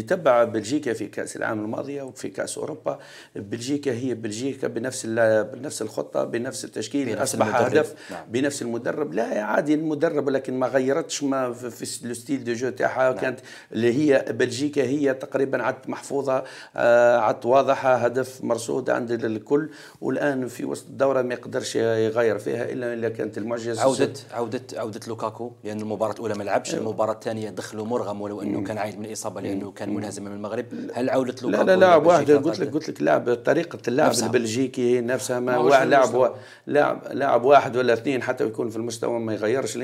اللي تبع بلجيكا في كاس العام الماضيه وفي كاس اوروبا بلجيكا هي بلجيكا بنفس بنفس الخطه بنفس التشكيل بنفس اصبح المدرب. هدف نعم. بنفس المدرب لا عادي المدرب لكن ما غيرتش ما في لو ستيل دو جو تاعها نعم. كانت اللي هي بلجيكا هي تقريبا عدت محفوظه آه، عدت واضحه هدف مرصود عند الكل والان في وسط الدوره ما يقدرش يغير فيها الا الا كانت المعجزه عوده عوده عوده لوكاكو لان المباراه الاولى ما لعبش أيوة. المباراه الثانيه دخله مرغم ولو انه كان عايد من الاصابه لانه كان الملازمه من المغرب هل عوده لوكاكو لا لا لا واحد قلت لك قلت لك لاعب طريقه اللعب البلجيكي نفسها ما لاعب لاعب لاعب واحد ولا اثنين حتى يكون في المستوى ما يغيرش